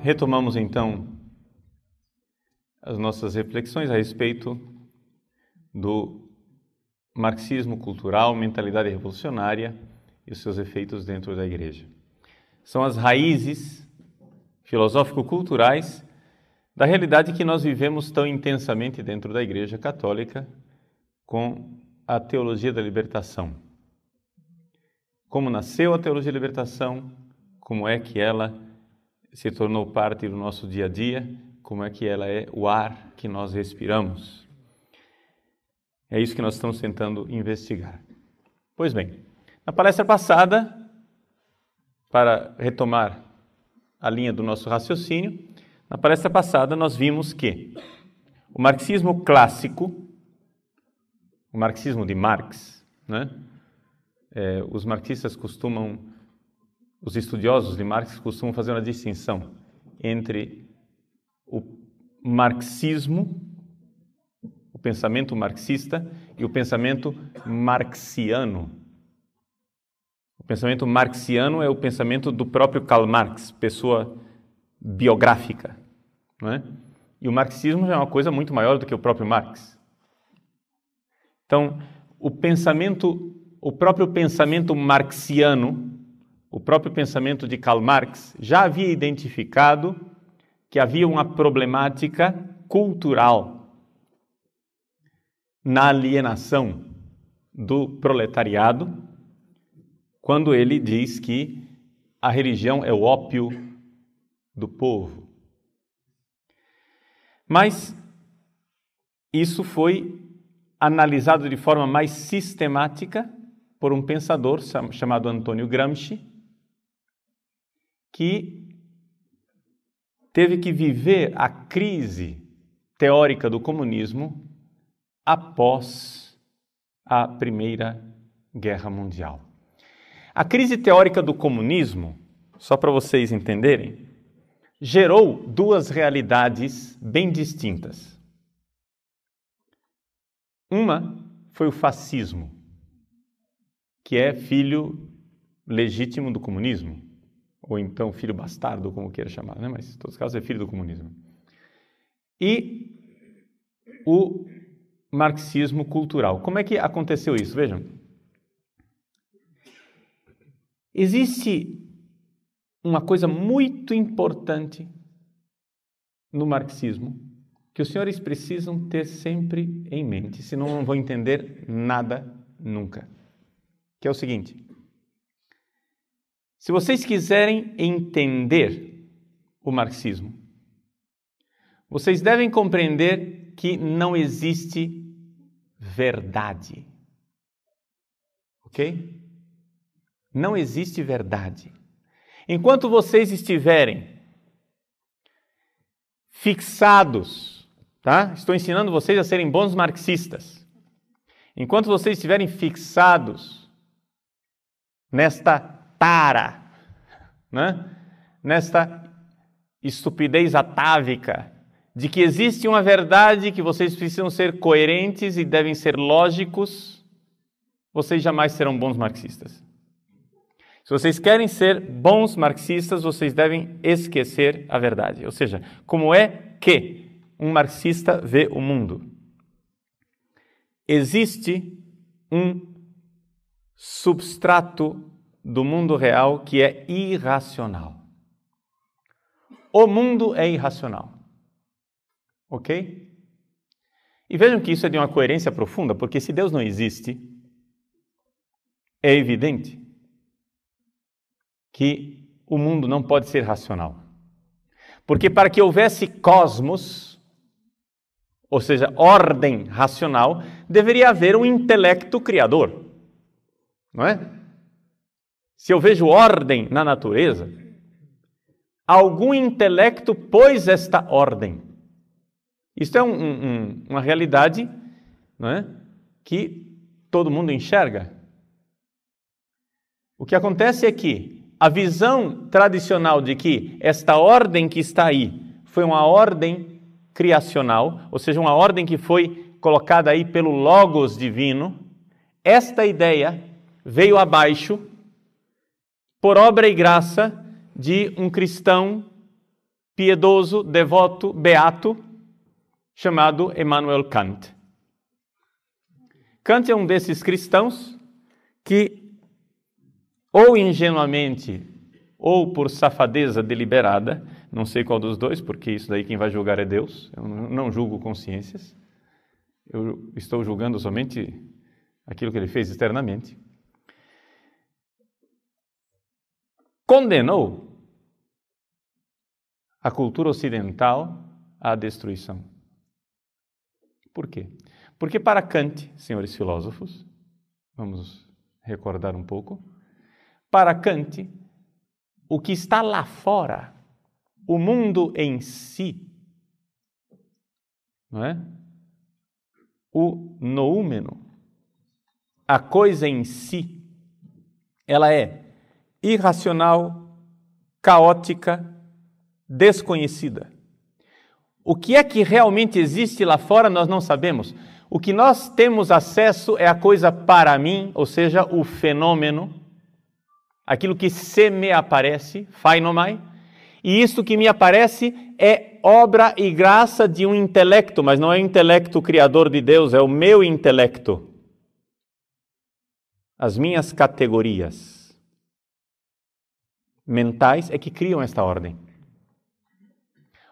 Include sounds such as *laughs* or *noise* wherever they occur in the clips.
Retomamos então as nossas reflexões a respeito do marxismo cultural, mentalidade revolucionária e os seus efeitos dentro da igreja são as raízes filosófico-culturais da realidade que nós vivemos tão intensamente dentro da Igreja Católica com a teologia da libertação. Como nasceu a teologia da libertação? Como é que ela se tornou parte do nosso dia a dia? Como é que ela é o ar que nós respiramos? É isso que nós estamos tentando investigar. Pois bem, na palestra passada, para retomar a linha do nosso raciocínio, na palestra passada nós vimos que o marxismo clássico, o marxismo de Marx, né? É, os marxistas costumam, os estudiosos de Marx costumam fazer uma distinção entre o marxismo, o pensamento marxista, e o pensamento marxiano, pensamento marxiano é o pensamento do próprio Karl Marx, pessoa biográfica, não é? E o marxismo já é uma coisa muito maior do que o próprio Marx. Então, o pensamento, o próprio pensamento marxiano, o próprio pensamento de Karl Marx já havia identificado que havia uma problemática cultural na alienação do proletariado quando ele diz que a religião é o ópio do povo. Mas isso foi analisado de forma mais sistemática por um pensador chamado Antônio Gramsci, que teve que viver a crise teórica do comunismo após a Primeira Guerra Mundial. A crise teórica do comunismo, só para vocês entenderem, gerou duas realidades bem distintas. Uma foi o fascismo, que é filho legítimo do comunismo, ou então filho bastardo, como queira chamar, né? mas em todos os casos é filho do comunismo. E o marxismo cultural. Como é que aconteceu isso? Vejam. Existe uma coisa muito importante no marxismo que os senhores precisam ter sempre em mente, senão não vão entender nada nunca. Que é o seguinte: se vocês quiserem entender o marxismo, vocês devem compreender que não existe verdade. OK? não existe verdade. Enquanto vocês estiverem fixados, tá? Estou ensinando vocês a serem bons marxistas. Enquanto vocês estiverem fixados nesta tara, né? Nesta estupidez atávica de que existe uma verdade que vocês precisam ser coerentes e devem ser lógicos, vocês jamais serão bons marxistas. Se vocês querem ser bons marxistas, vocês devem esquecer a verdade. Ou seja, como é que um marxista vê o mundo? Existe um substrato do mundo real que é irracional. O mundo é irracional. Ok? E vejam que isso é de uma coerência profunda, porque se Deus não existe, é evidente que o mundo não pode ser racional. Porque para que houvesse cosmos, ou seja, ordem racional, deveria haver um intelecto criador. Não é? Se eu vejo ordem na natureza, algum intelecto pôs esta ordem. Isto é um, um, uma realidade não é? que todo mundo enxerga. O que acontece é que a visão tradicional de que esta ordem que está aí foi uma ordem criacional, ou seja, uma ordem que foi colocada aí pelo Logos divino, esta ideia veio abaixo por obra e graça de um cristão piedoso, devoto, beato, chamado Immanuel Kant. Kant é um desses cristãos que ou ingenuamente ou por safadeza deliberada, não sei qual dos dois, porque isso daí quem vai julgar é Deus, eu não julgo consciências, eu estou julgando somente aquilo que ele fez externamente. Condenou a cultura ocidental à destruição. Por quê? Porque para Kant, senhores filósofos, vamos recordar um pouco, para Kant, o que está lá fora, o mundo em si, não é? o noúmeno, a coisa em si, ela é irracional, caótica, desconhecida. O que é que realmente existe lá fora, nós não sabemos. O que nós temos acesso é a coisa para mim, ou seja, o fenômeno Aquilo que se me aparece, fainomai, e isto que me aparece é obra e graça de um intelecto, mas não é o intelecto criador de Deus, é o meu intelecto. As minhas categorias mentais é que criam esta ordem.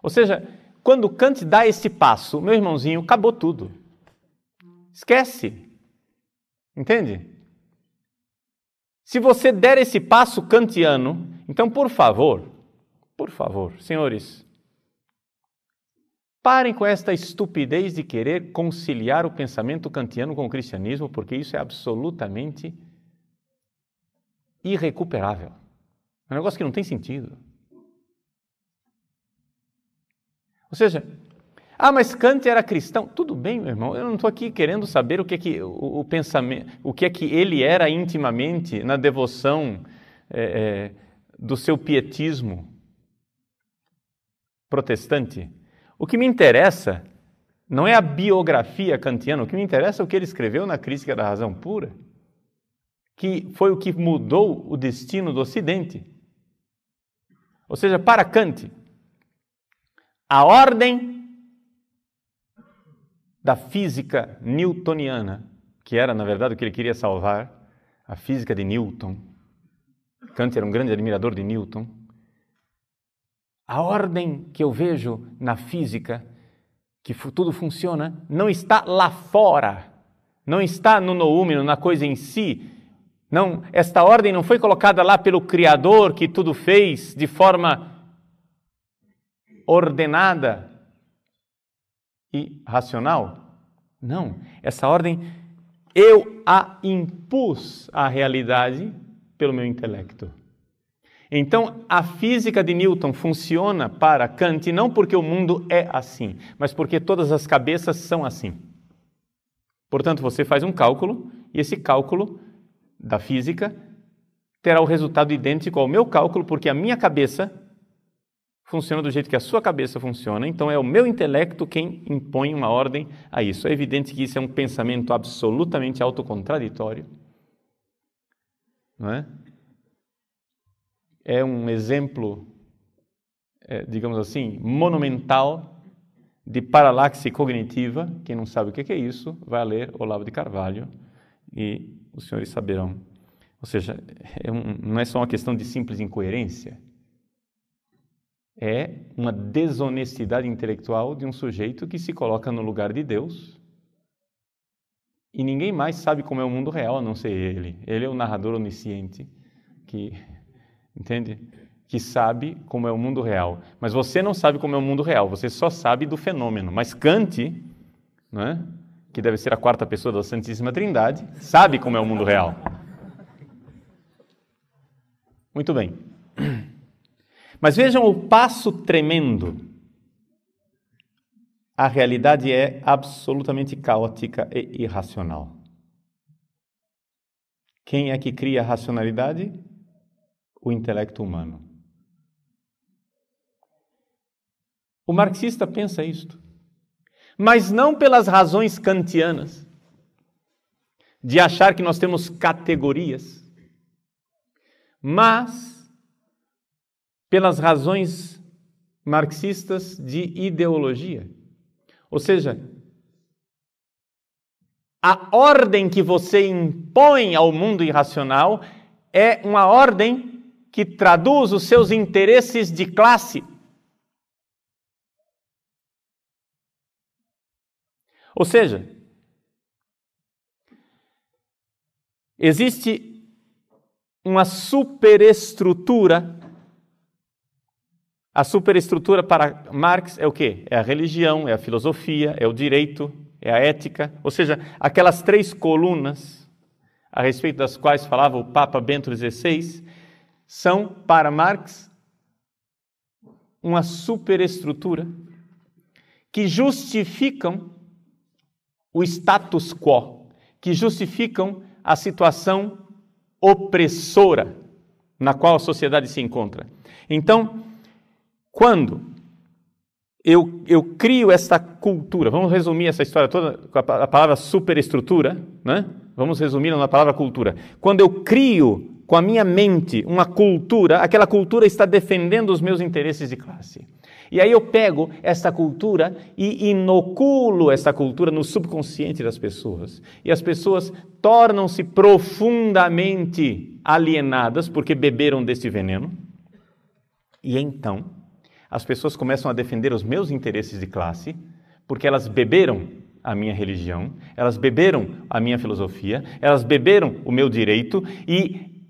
Ou seja, quando Kant dá esse passo, meu irmãozinho, acabou tudo. Esquece. Entende? Se você der esse passo kantiano, então, por favor, por favor, senhores, parem com esta estupidez de querer conciliar o pensamento kantiano com o cristianismo, porque isso é absolutamente irrecuperável. É um negócio que não tem sentido. Ou seja, ah, mas Kant era cristão. Tudo bem, meu irmão. Eu não estou aqui querendo saber o que é que o, o, pensamento, o que é que ele era intimamente na devoção é, é, do seu pietismo protestante. O que me interessa não é a biografia kantiana. O que me interessa é o que ele escreveu na Crítica da Razão Pura, que foi o que mudou o destino do Ocidente. Ou seja, para Kant, a ordem da física newtoniana, que era, na verdade, o que ele queria salvar, a física de Newton. Kant era um grande admirador de Newton. A ordem que eu vejo na física, que tudo funciona, não está lá fora, não está no noúmeno, na coisa em si. Não, esta ordem não foi colocada lá pelo Criador que tudo fez de forma ordenada, e racional? Não. Essa ordem eu a impus à realidade pelo meu intelecto. Então, a física de Newton funciona para Kant não porque o mundo é assim, mas porque todas as cabeças são assim. Portanto, você faz um cálculo e esse cálculo da física terá o resultado idêntico ao meu cálculo, porque a minha cabeça funciona do jeito que a sua cabeça funciona, então é o meu intelecto quem impõe uma ordem a isso. É evidente que isso é um pensamento absolutamente autocontraditório. Não é? É um exemplo, é, digamos assim, monumental de paralaxe cognitiva. Quem não sabe o que é isso, vai ler Olavo de Carvalho e os senhores saberão. Ou seja, é um, não é só uma questão de simples incoerência é uma desonestidade intelectual de um sujeito que se coloca no lugar de Deus e ninguém mais sabe como é o mundo real a não ser ele. Ele é o narrador onisciente que *laughs* entende? Que sabe como é o mundo real. Mas você não sabe como é o mundo real, você só sabe do fenômeno. Mas Kant, é? que deve ser a quarta pessoa da Santíssima Trindade, sabe como é o mundo real. Muito bem. *clears throat* Mas vejam o passo tremendo. A realidade é absolutamente caótica e irracional. Quem é que cria a racionalidade? O intelecto humano. O marxista pensa isto, mas não pelas razões kantianas de achar que nós temos categorias, mas pelas razões marxistas de ideologia. Ou seja, a ordem que você impõe ao mundo irracional é uma ordem que traduz os seus interesses de classe. Ou seja, existe uma superestrutura a superestrutura para Marx é o quê? É a religião, é a filosofia, é o direito, é a ética, ou seja, aquelas três colunas a respeito das quais falava o Papa Bento XVI são para Marx uma superestrutura que justificam o status quo, que justificam a situação opressora na qual a sociedade se encontra. Então, quando eu, eu crio essa cultura, vamos resumir essa história toda com a, a palavra superestrutura, né? Vamos resumir na palavra cultura. Quando eu crio com a minha mente uma cultura, aquela cultura está defendendo os meus interesses de classe. E aí eu pego essa cultura e inoculo essa cultura no subconsciente das pessoas. E as pessoas tornam-se profundamente alienadas porque beberam desse veneno. E então as pessoas começam a defender os meus interesses de classe, porque elas beberam a minha religião, elas beberam a minha filosofia, elas beberam o meu direito e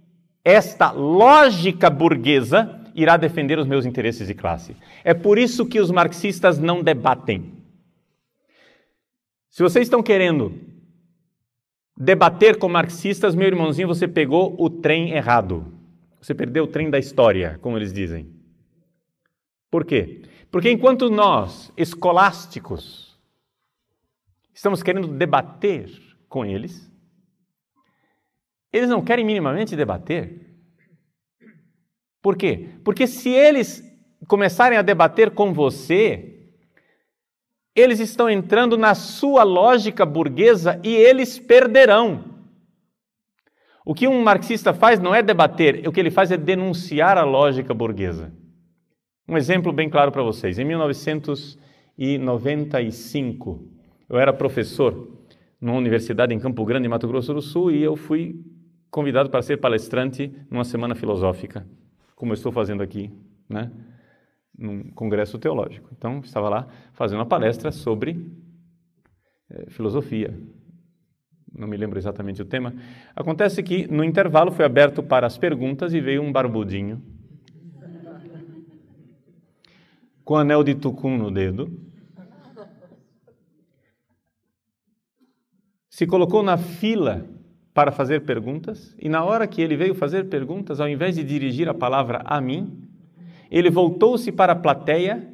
esta lógica burguesa irá defender os meus interesses de classe. É por isso que os marxistas não debatem. Se vocês estão querendo debater com marxistas, meu irmãozinho, você pegou o trem errado. Você perdeu o trem da história, como eles dizem. Por quê? Porque enquanto nós, escolásticos, estamos querendo debater com eles, eles não querem minimamente debater. Por quê? Porque se eles começarem a debater com você, eles estão entrando na sua lógica burguesa e eles perderão. O que um marxista faz não é debater, o que ele faz é denunciar a lógica burguesa. Um exemplo bem claro para vocês. Em 1995, eu era professor numa universidade em Campo Grande, Mato Grosso do Sul, e eu fui convidado para ser palestrante numa semana filosófica, como eu estou fazendo aqui, né? num congresso teológico. Então, estava lá fazendo uma palestra sobre é, filosofia. Não me lembro exatamente o tema. Acontece que no intervalo foi aberto para as perguntas e veio um barbudinho com anel de tucum no dedo, se colocou na fila para fazer perguntas, e na hora que ele veio fazer perguntas, ao invés de dirigir a palavra a mim, ele voltou-se para a plateia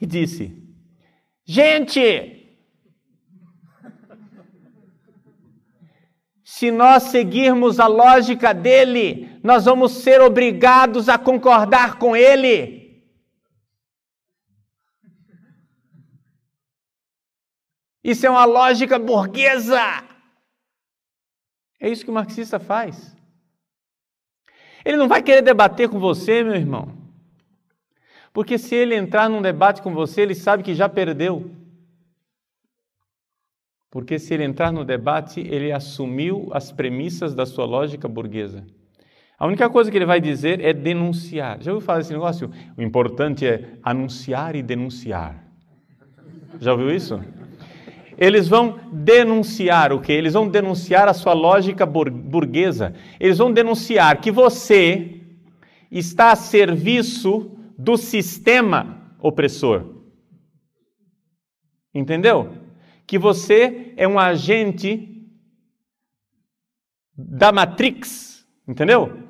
e disse: Gente, se nós seguirmos a lógica dele, nós vamos ser obrigados a concordar com ele. Isso é uma lógica burguesa. É isso que o marxista faz. Ele não vai querer debater com você, meu irmão. Porque se ele entrar num debate com você, ele sabe que já perdeu. Porque se ele entrar no debate, ele assumiu as premissas da sua lógica burguesa. A única coisa que ele vai dizer é denunciar. Já ouviu falar desse negócio? O importante é anunciar e denunciar. Já ouviu isso? Eles vão denunciar o que? Eles vão denunciar a sua lógica burguesa. Eles vão denunciar que você está a serviço do sistema opressor. Entendeu? Que você é um agente da Matrix, entendeu?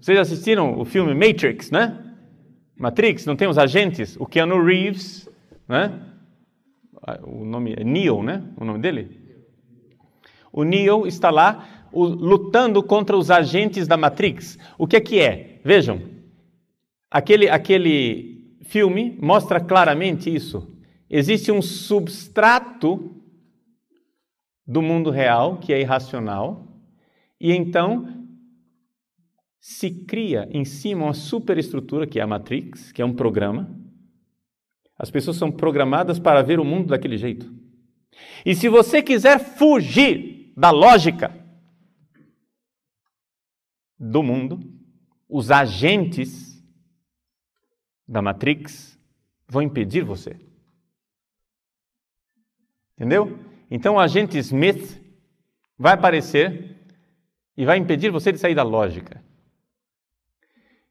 Vocês assistiram o filme Matrix, né? Matrix, não tem os agentes? O Keanu Reeves, né? Ah, o nome é Neo, né? O nome dele? O Neo está lá o, lutando contra os agentes da Matrix. O que é que é? Vejam, aquele, aquele filme mostra claramente isso. Existe um substrato do mundo real que é irracional e então se cria em cima uma superestrutura que é a Matrix, que é um programa as pessoas são programadas para ver o mundo daquele jeito. E se você quiser fugir da lógica do mundo, os agentes da Matrix vão impedir você. Entendeu? Então o agente Smith vai aparecer e vai impedir você de sair da lógica.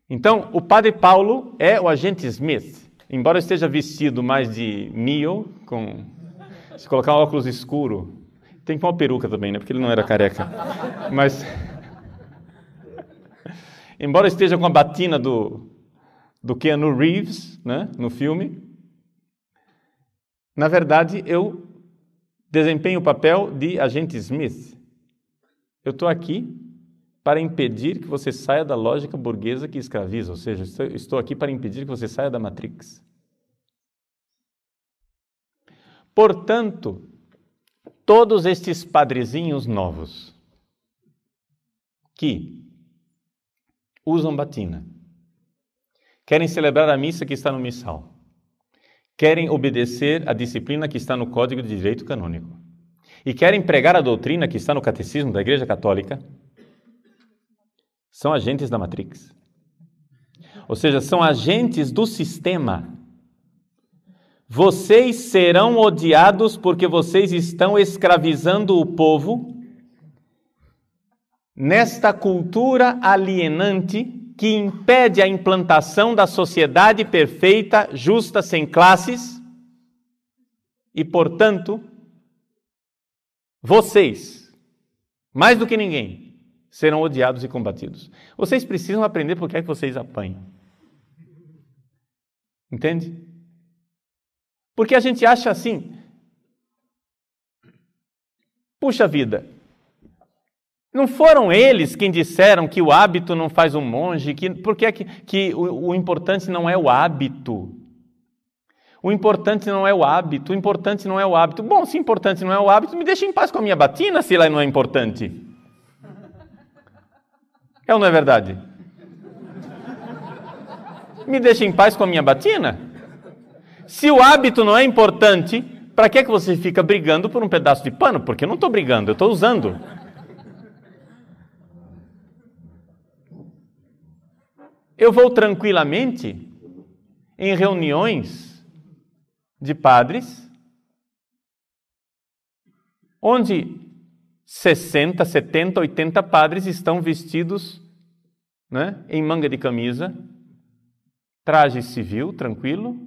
Então, o padre Paulo é o agente Smith. Embora esteja vestido mais de Neo, com se colocar um óculos escuro, tem que pôr uma peruca também, né? Porque ele não era careca. Mas *laughs* embora esteja com a batina do do Keanu Reeves, né, no filme, na verdade eu desempenho o papel de agente Smith. Eu estou aqui para impedir que você saia da lógica burguesa que escraviza, ou seja, estou aqui para impedir que você saia da Matrix. Portanto, todos estes padrezinhos novos que usam batina, querem celebrar a missa que está no missal, querem obedecer à disciplina que está no Código de Direito Canônico e querem pregar a doutrina que está no Catecismo da Igreja Católica, são agentes da Matrix. Ou seja, são agentes do sistema. Vocês serão odiados porque vocês estão escravizando o povo nesta cultura alienante que impede a implantação da sociedade perfeita, justa, sem classes. E, portanto, vocês, mais do que ninguém, serão odiados e combatidos. Vocês precisam aprender por que é que vocês apanham. Entende? Porque a gente acha assim: puxa vida, não foram eles quem disseram que o hábito não faz um monge? Que, por que é que, que o, o importante não é o hábito? O importante não é o hábito, o importante não é o hábito. Bom, se importante não é o hábito, me deixa em paz com a minha batina se ela não é importante. É ou não é verdade? Me deixa em paz com a minha batina. Se o hábito não é importante, para que, é que você fica brigando por um pedaço de pano? Porque eu não estou brigando, eu estou usando. Eu vou tranquilamente em reuniões de padres, onde 60, 70, 80 padres estão vestidos né, em manga de camisa, traje civil, tranquilo.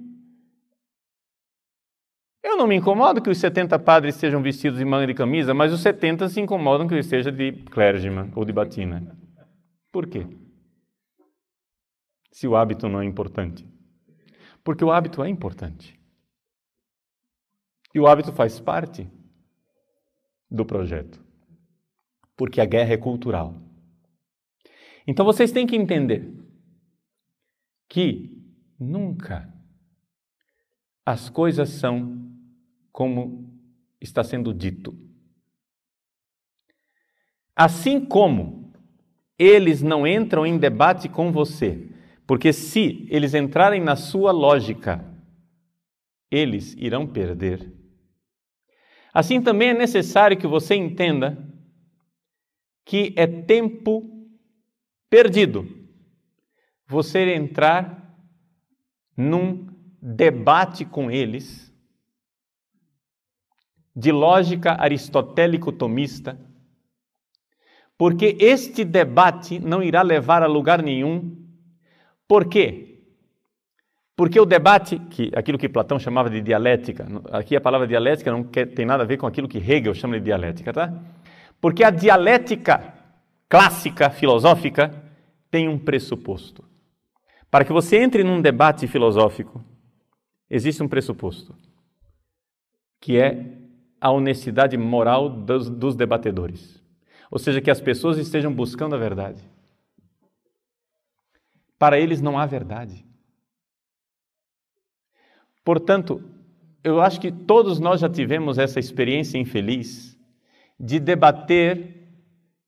Eu não me incomodo que os 70 padres sejam vestidos em manga de camisa, mas os 70 se incomodam que eu esteja de clergyman ou de batina. Por quê? Se o hábito não é importante. Porque o hábito é importante. E o hábito faz parte do projeto porque a guerra é cultural. Então vocês têm que entender que nunca as coisas são como está sendo dito. Assim como eles não entram em debate com você, porque se eles entrarem na sua lógica, eles irão perder. Assim também é necessário que você entenda que é tempo perdido você entrar num debate com eles de lógica aristotélico-tomista, porque este debate não irá levar a lugar nenhum. Por quê? Porque o debate, que aquilo que Platão chamava de dialética, aqui a palavra dialética não quer, tem nada a ver com aquilo que Hegel chama de dialética, tá? Porque a dialética clássica filosófica tem um pressuposto. Para que você entre num debate filosófico, existe um pressuposto, que é a honestidade moral dos, dos debatedores. Ou seja, que as pessoas estejam buscando a verdade. Para eles não há verdade. Portanto, eu acho que todos nós já tivemos essa experiência infeliz de debater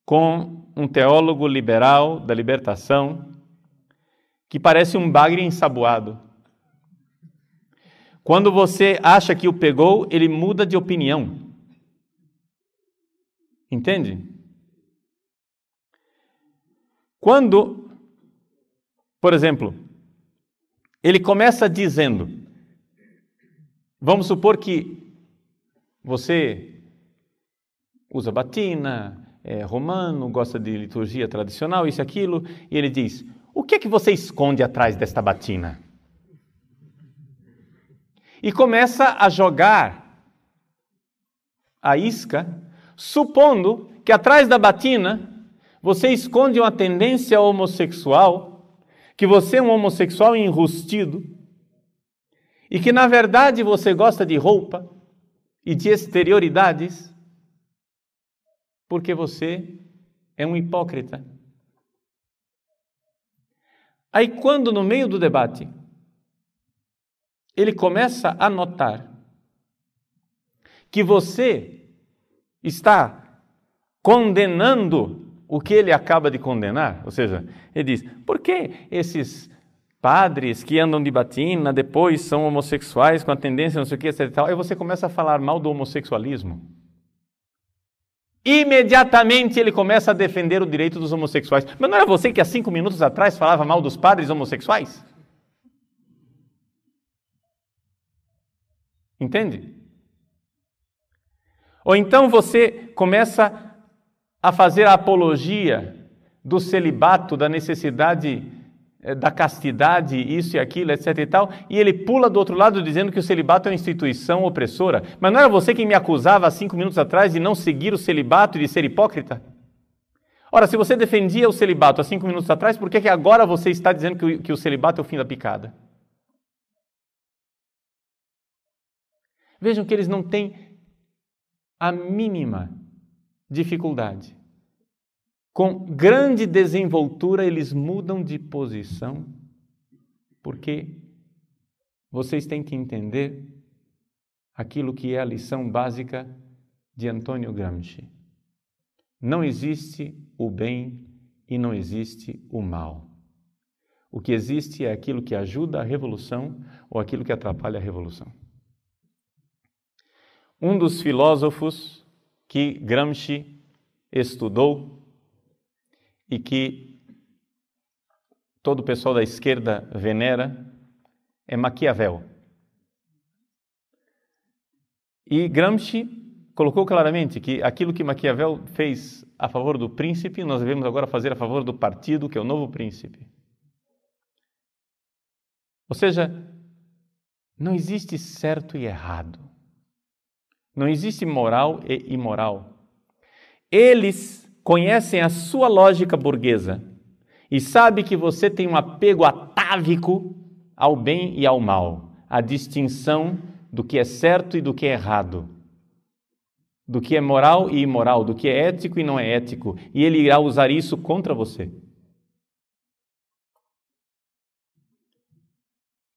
com um teólogo liberal da libertação que parece um bagre ensaboado. Quando você acha que o pegou, ele muda de opinião. Entende? Quando, por exemplo, ele começa dizendo, vamos supor que você usa batina, é romano, gosta de liturgia tradicional, isso e aquilo, e ele diz: O que é que você esconde atrás desta batina? E começa a jogar a isca, supondo que atrás da batina você esconde uma tendência homossexual, que você é um homossexual enrustido, e que na verdade você gosta de roupa e de exterioridades porque você é um hipócrita. Aí, quando no meio do debate ele começa a notar que você está condenando o que ele acaba de condenar, ou seja, ele diz: por que esses padres que andam de batina depois são homossexuais com a tendência não sei o que, etc. E tal? Aí você começa a falar mal do homossexualismo. Imediatamente ele começa a defender o direito dos homossexuais. Mas não era você que há cinco minutos atrás falava mal dos padres homossexuais? Entende? Ou então você começa a fazer a apologia do celibato, da necessidade eh, da castidade, isso e aquilo, etc e tal, e ele pula do outro lado dizendo que o celibato é uma instituição opressora. Mas não era você quem me acusava há cinco minutos atrás de não seguir o celibato e de ser hipócrita? Ora, se você defendia o celibato há cinco minutos atrás, por que, que agora você está dizendo que o, que o celibato é o fim da picada? Vejam que eles não têm a mínima dificuldade com grande desenvoltura, eles mudam de posição, porque vocês têm que entender aquilo que é a lição básica de Antônio Gramsci. Não existe o bem e não existe o mal. O que existe é aquilo que ajuda a revolução ou aquilo que atrapalha a revolução. Um dos filósofos que Gramsci estudou e que todo o pessoal da esquerda venera é Maquiavel. E Gramsci colocou claramente que aquilo que Maquiavel fez a favor do príncipe, nós devemos agora fazer a favor do partido, que é o novo príncipe. Ou seja, não existe certo e errado. Não existe moral e imoral. Eles conhecem a sua lógica burguesa e sabem que você tem um apego atávico ao bem e ao mal, à distinção do que é certo e do que é errado, do que é moral e imoral, do que é ético e não é ético, e ele irá usar isso contra você.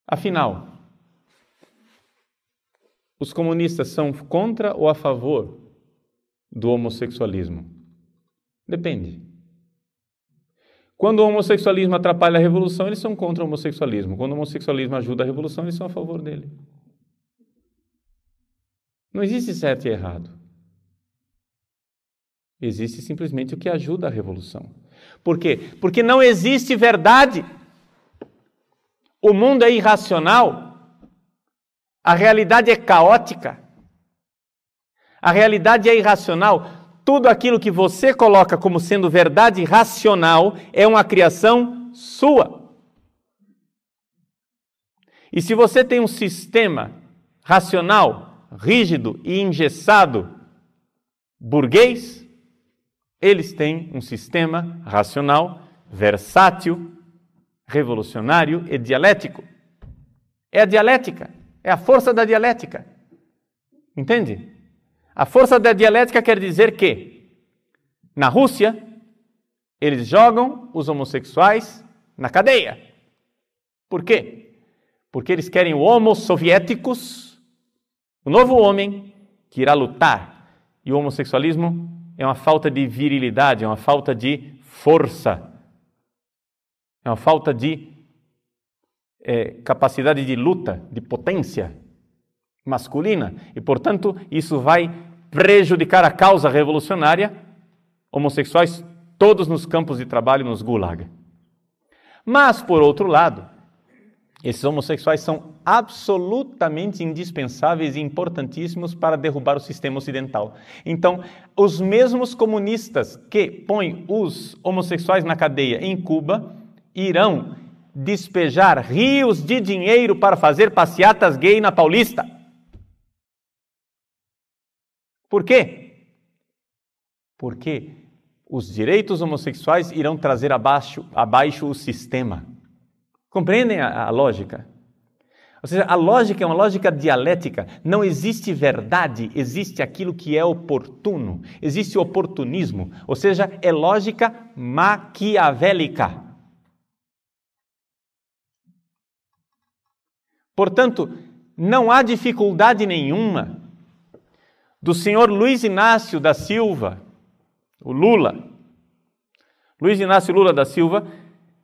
Afinal, os comunistas são contra ou a favor do homossexualismo? Depende. Quando o homossexualismo atrapalha a revolução, eles são contra o homossexualismo. Quando o homossexualismo ajuda a revolução, eles são a favor dele. Não existe certo e errado. Existe simplesmente o que ajuda a revolução. Por quê? Porque não existe verdade. O mundo é irracional. A realidade é caótica. A realidade é irracional. Tudo aquilo que você coloca como sendo verdade racional é uma criação sua. E se você tem um sistema racional, rígido e engessado, burguês, eles têm um sistema racional, versátil, revolucionário e dialético. É a dialética, é a força da dialética. Entende? A força da dialética quer dizer que, na Rússia, eles jogam os homossexuais na cadeia. Por quê? Porque eles querem o homo soviéticos, o novo homem que irá lutar. E o homossexualismo é uma falta de virilidade, é uma falta de força, é uma falta de é, capacidade de luta, de potência masculina. E, portanto, isso vai prejudicar a causa revolucionária, homossexuais todos nos campos de trabalho nos gulag. Mas, por outro lado, esses homossexuais são absolutamente indispensáveis e importantíssimos para derrubar o sistema ocidental. Então, os mesmos comunistas que põem os homossexuais na cadeia em Cuba irão despejar rios de dinheiro para fazer passeatas gay na Paulista. Por quê? Porque os direitos homossexuais irão trazer abaixo, abaixo o sistema. Compreendem a, a lógica? Ou seja, a lógica é uma lógica dialética. Não existe verdade, existe aquilo que é oportuno. Existe oportunismo. Ou seja, é lógica maquiavélica. Portanto, não há dificuldade nenhuma do senhor Luiz Inácio da Silva, o Lula, Luiz Inácio Lula da Silva,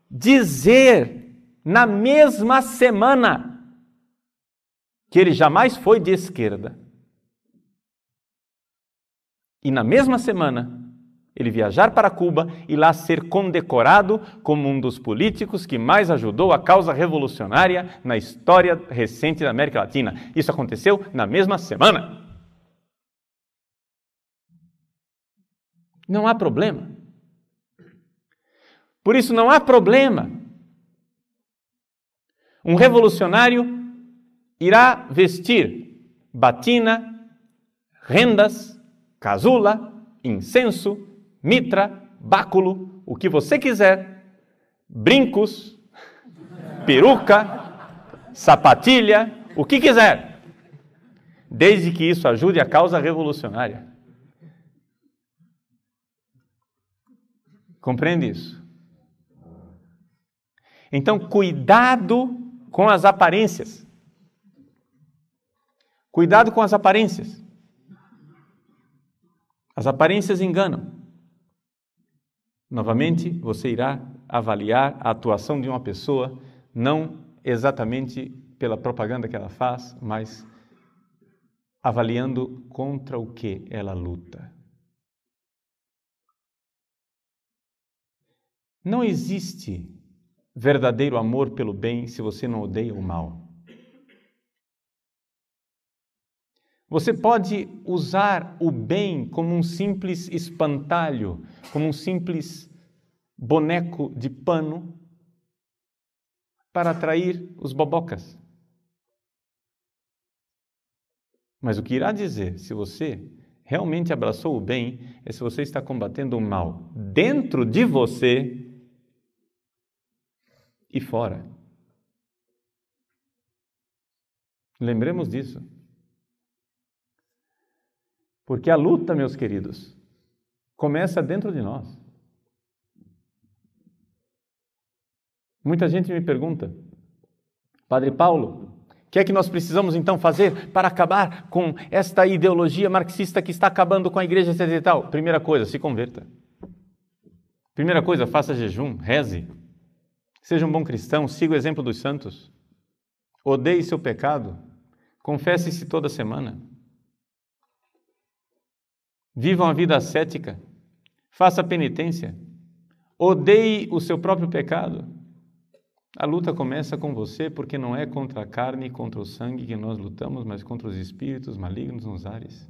dizer na mesma semana que ele jamais foi de esquerda. E na mesma semana, ele viajar para Cuba e lá ser condecorado como um dos políticos que mais ajudou a causa revolucionária na história recente da América Latina. Isso aconteceu na mesma semana. Não há problema. Por isso, não há problema. Um revolucionário irá vestir batina, rendas, casula, incenso, mitra, báculo, o que você quiser, brincos, peruca, sapatilha, o que quiser, desde que isso ajude a causa revolucionária. Compreende isso? Então, cuidado com as aparências. Cuidado com as aparências. As aparências enganam. Novamente, você irá avaliar a atuação de uma pessoa não exatamente pela propaganda que ela faz, mas avaliando contra o que ela luta. Não existe verdadeiro amor pelo bem se você não odeia o mal. Você pode usar o bem como um simples espantalho, como um simples boneco de pano para atrair os bobocas. Mas o que irá dizer se você realmente abraçou o bem é se você está combatendo o mal dentro de você e fora. Lembremos disso. Porque a luta, meus queridos, começa dentro de nós. Muita gente me pergunta, Padre Paulo, o que é que nós precisamos então fazer para acabar com esta ideologia marxista que está acabando com a igreja e tal? Primeira coisa, se converta. Primeira coisa, faça jejum, reze, Seja um bom cristão, siga o exemplo dos santos. Odeie seu pecado. Confesse-se toda semana. Viva uma vida ascética. Faça penitência. Odeie o seu próprio pecado. A luta começa com você, porque não é contra a carne e contra o sangue que nós lutamos, mas contra os espíritos malignos nos ares.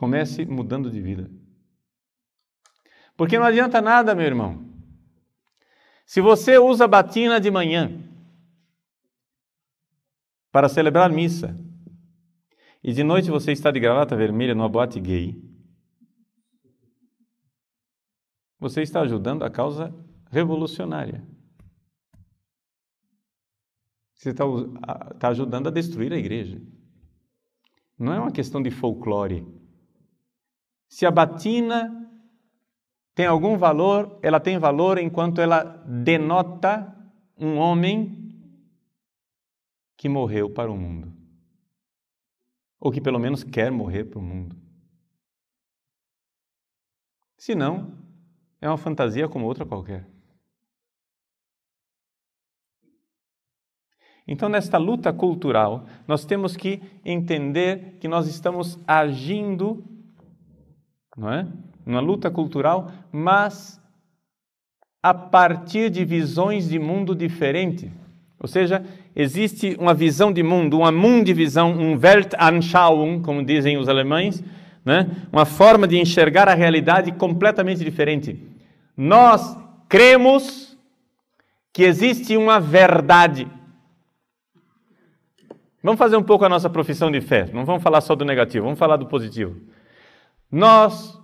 Comece mudando de vida. Porque não adianta nada, meu irmão. Se você usa batina de manhã para celebrar missa e de noite você está de gravata vermelha numa boate gay, você está ajudando a causa revolucionária. Você está, está ajudando a destruir a igreja. Não é uma questão de folclore. Se a batina tem algum valor, ela tem valor enquanto ela denota um homem que morreu para o mundo. Ou que pelo menos quer morrer para o mundo. Se não, é uma fantasia como outra qualquer. Então, nesta luta cultural, nós temos que entender que nós estamos agindo não é? Uma luta cultural, mas a partir de visões de mundo diferente. Ou seja, existe uma visão de mundo, uma mundivisão, um Weltanschauung, como dizem os alemães, né? uma forma de enxergar a realidade completamente diferente. Nós cremos que existe uma verdade. Vamos fazer um pouco a nossa profissão de fé. Não vamos falar só do negativo, vamos falar do positivo. Nós,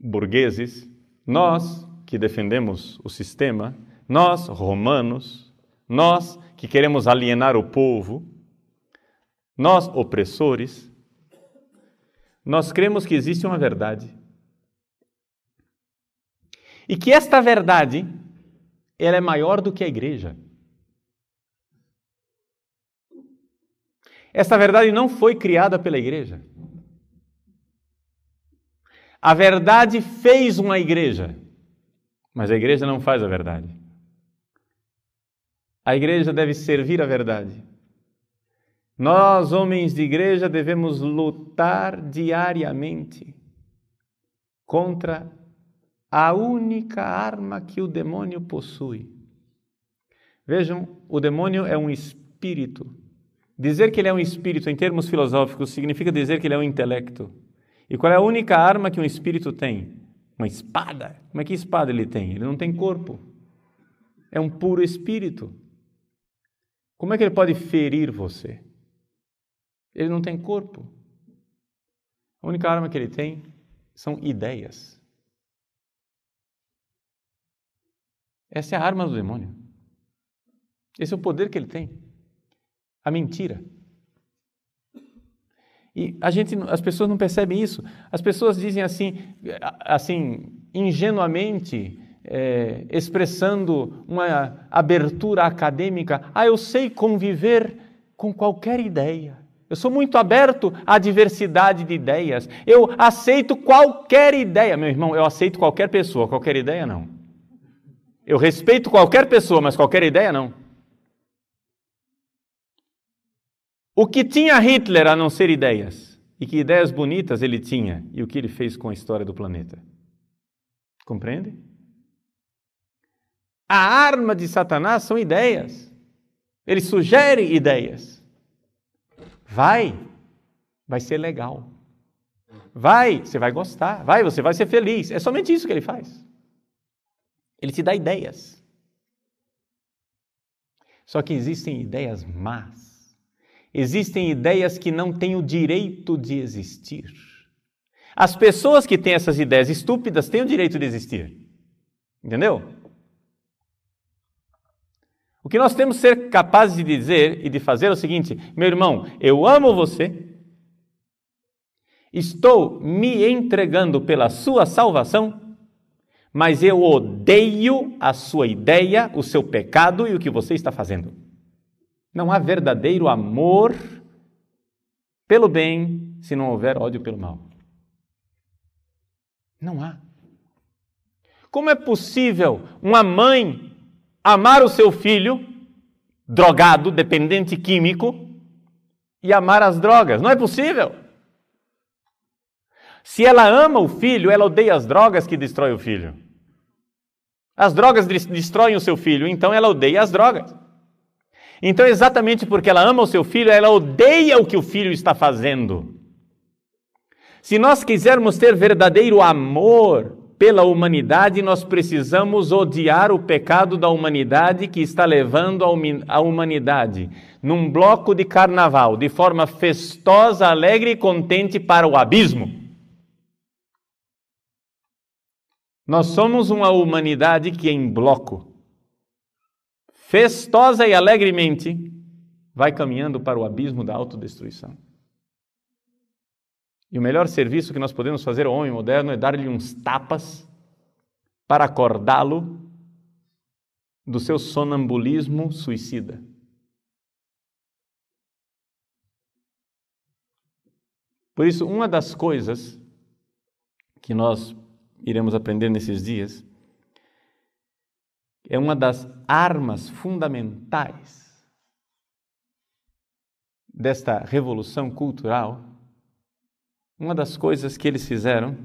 burgueses, nós que defendemos o sistema, nós, romanos, nós que queremos alienar o povo, nós, opressores, nós cremos que existe uma verdade. E que esta verdade ela é maior do que a igreja. Esta verdade não foi criada pela igreja. A verdade fez uma igreja, mas a igreja não faz a verdade. A igreja deve servir a verdade. Nós, homens de igreja, devemos lutar diariamente contra a única arma que o demônio possui. Vejam, o demônio é um espírito. Dizer que ele é um espírito, em termos filosóficos, significa dizer que ele é um intelecto. E qual é a única arma que um espírito tem? Uma espada. Como é que espada ele tem? Ele não tem corpo. É um puro espírito. Como é que ele pode ferir você? Ele não tem corpo. A única arma que ele tem são ideias. Essa é a arma do demônio. Esse é o poder que ele tem. A mentira. E a gente, as pessoas não percebem isso. As pessoas dizem assim, assim ingenuamente, é, expressando uma abertura acadêmica. Ah, eu sei conviver com qualquer ideia. Eu sou muito aberto à diversidade de ideias. Eu aceito qualquer ideia, meu irmão. Eu aceito qualquer pessoa, qualquer ideia não. Eu respeito qualquer pessoa, mas qualquer ideia não. O que tinha Hitler a não ser ideias? E que ideias bonitas ele tinha e o que ele fez com a história do planeta? Compreende? A arma de Satanás são ideias. Ele sugere ideias. Vai, vai ser legal. Vai, você vai gostar. Vai, você vai ser feliz. É somente isso que ele faz. Ele te dá ideias. Só que existem ideias más Existem ideias que não têm o direito de existir. As pessoas que têm essas ideias estúpidas têm o direito de existir. Entendeu? O que nós temos que ser capazes de dizer e de fazer é o seguinte: meu irmão, eu amo você, estou me entregando pela sua salvação, mas eu odeio a sua ideia, o seu pecado e o que você está fazendo. Não há verdadeiro amor pelo bem se não houver ódio pelo mal. Não há. Como é possível uma mãe amar o seu filho, drogado, dependente químico, e amar as drogas? Não é possível. Se ela ama o filho, ela odeia as drogas que destrói o filho. As drogas destroem o seu filho, então ela odeia as drogas. Então, exatamente porque ela ama o seu filho, ela odeia o que o filho está fazendo. Se nós quisermos ter verdadeiro amor pela humanidade, nós precisamos odiar o pecado da humanidade que está levando a humanidade num bloco de carnaval, de forma festosa, alegre e contente para o abismo. Nós somos uma humanidade que é em bloco festosa e alegremente, vai caminhando para o abismo da autodestruição. E o melhor serviço que nós podemos fazer ao homem moderno é dar-lhe uns tapas para acordá-lo do seu sonambulismo suicida. Por isso, uma das coisas que nós iremos aprender nesses dias é uma das armas fundamentais desta revolução cultural, uma das coisas que eles fizeram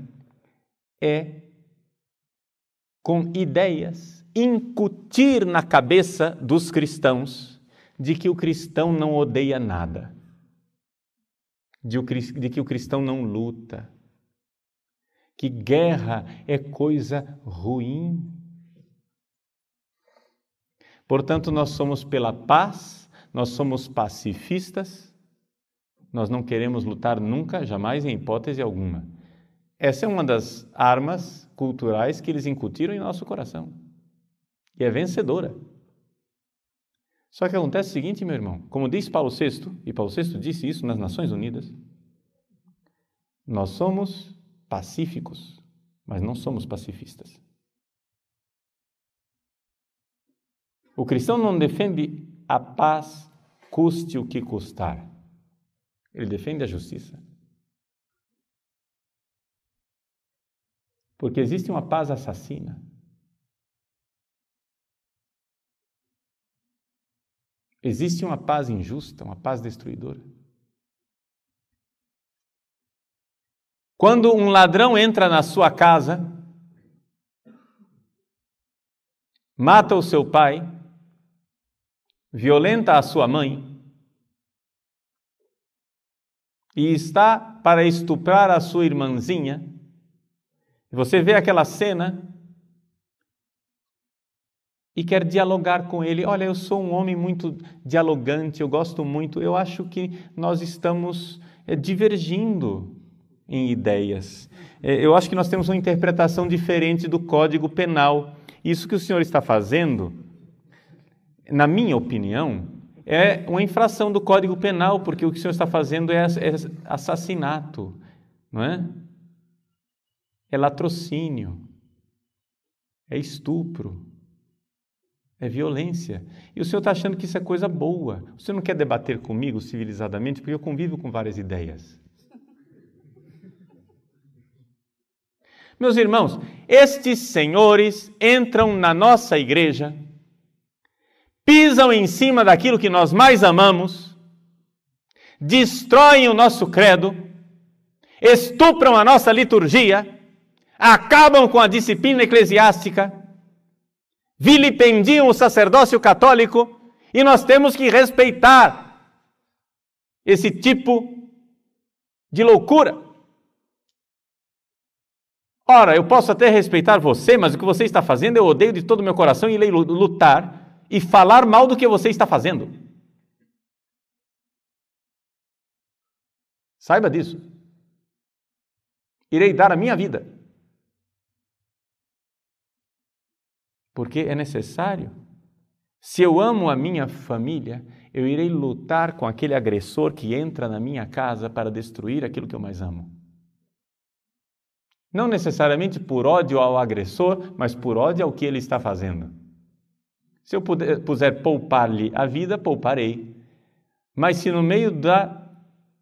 é, com ideias, incutir na cabeça dos cristãos de que o cristão não odeia nada, de, que o cristão não luta, que guerra é coisa ruim Portanto, nós somos pela paz, nós somos pacifistas, nós não queremos lutar nunca, jamais, em hipótese alguma. Essa é uma das armas culturais que eles incutiram em nosso coração. E é vencedora. Só que acontece o seguinte, meu irmão, como diz Paulo VI, e Paulo VI disse isso nas Nações Unidas, nós somos pacíficos, mas não somos pacifistas. O cristão não defende a paz, custe o que custar. Ele defende a justiça. Porque existe uma paz assassina. Existe uma paz injusta, uma paz destruidora. Quando um ladrão entra na sua casa, mata o seu pai, violenta a sua mãe e está para estuprar a sua irmãzinha, você vê aquela cena e quer dialogar com ele. Olha, eu sou um homem muito dialogante, eu gosto muito, eu acho que nós estamos é, divergindo em ideias. É, eu acho que nós temos uma interpretação diferente do Código Penal. Isso que o senhor está fazendo na minha opinião, é uma infração do Código Penal, porque o que o senhor está fazendo é, é, assassinato, não é? É latrocínio, é estupro, é violência. E o senhor está achando que isso é coisa boa. O senhor não quer debater comigo civilizadamente, porque eu convivo com várias ideias. Meus irmãos, estes senhores entram na nossa igreja pisam em cima daquilo que nós mais amamos, destroem o nosso credo, estupram a nossa liturgia, acabam com a disciplina eclesiástica, vilipendiam o sacerdócio católico e nós temos que respeitar esse tipo de loucura. Ora, eu posso até respeitar você, mas o que você está fazendo eu odeio de todo o meu coração e irei lutar e falar mal do que você está fazendo. Saiba disso. Irei dar a minha vida. Porque é necessário. Se eu amo a minha família, eu irei lutar com aquele agressor que entra na minha casa para destruir aquilo que eu mais amo. Não necessariamente por ódio ao agressor, mas por ódio ao que ele está fazendo. Se eu puder, puser poupar-lhe a vida, pouparei. Mas se no meio da,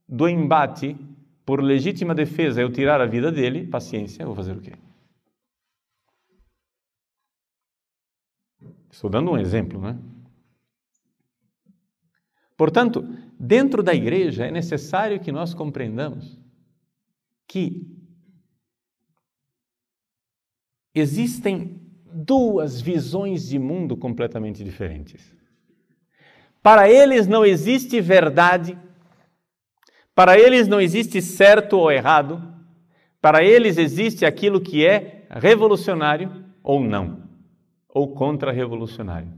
do embate, por legítima defesa, eu tirar a vida dele, paciência, eu vou fazer o quê? Estou dando um exemplo, né? Portanto, dentro da igreja é necessário que nós compreendamos que existem duas visões de mundo completamente diferentes. Para eles não existe verdade, para eles não existe certo ou errado, para eles existe aquilo que é revolucionário ou não, ou contra-revolucionário.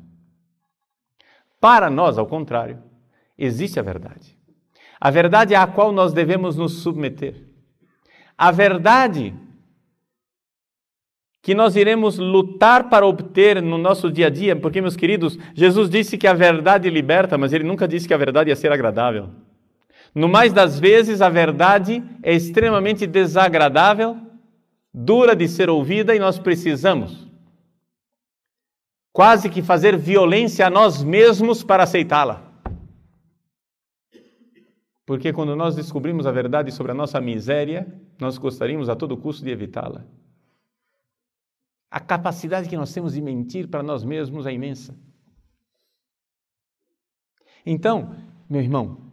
Para nós, ao contrário, existe a verdade. A verdade à é qual nós devemos nos submeter. A verdade que nós iremos lutar para obter no nosso dia a dia, porque, meus queridos, Jesus disse que a verdade liberta, mas ele nunca disse que a verdade ia ser agradável. No mais das vezes, a verdade é extremamente desagradável, dura de ser ouvida e nós precisamos quase que fazer violência a nós mesmos para aceitá-la. Porque quando nós descobrimos a verdade sobre a nossa miséria, nós gostaríamos a todo custo de evitá-la. A capacidade que nós temos de mentir para nós mesmos é imensa. Então, meu irmão,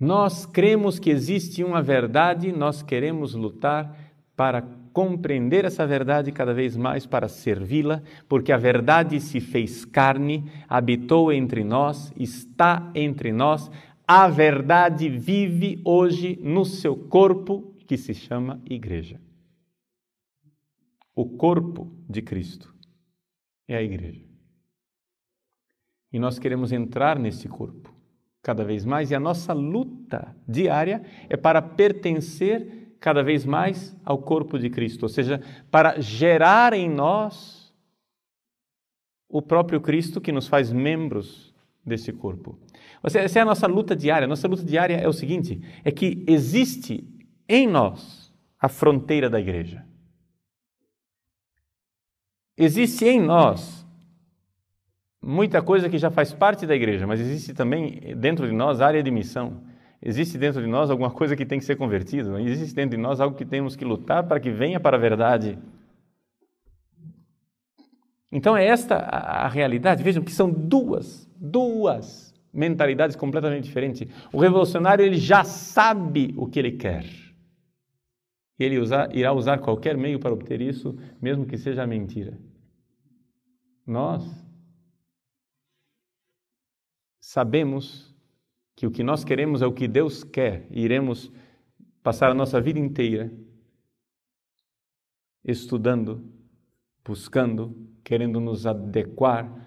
nós cremos que existe uma verdade, nós queremos lutar para compreender essa verdade cada vez mais, para servi-la, porque a verdade se fez carne, habitou entre nós, está entre nós, a verdade vive hoje no seu corpo que se chama igreja. O corpo de Cristo é a igreja. E nós queremos entrar nesse corpo cada vez mais, e a nossa luta diária é para pertencer cada vez mais ao corpo de Cristo, ou seja, para gerar em nós o próprio Cristo que nos faz membros desse corpo. Seja, essa é a nossa luta diária. A nossa luta diária é o seguinte: é que existe em nós a fronteira da igreja. Existe em nós muita coisa que já faz parte da igreja, mas existe também dentro de nós área de missão. Existe dentro de nós alguma coisa que tem que ser convertida, existe dentro de nós algo que temos que lutar para que venha para a verdade. Então é esta a realidade. Vejam que são duas, duas mentalidades completamente diferentes. O revolucionário ele já sabe o que ele quer. Ele usar, irá usar qualquer meio para obter isso, mesmo que seja mentira nós sabemos que o que nós queremos é o que Deus quer e iremos passar a nossa vida inteira estudando, buscando, querendo nos adequar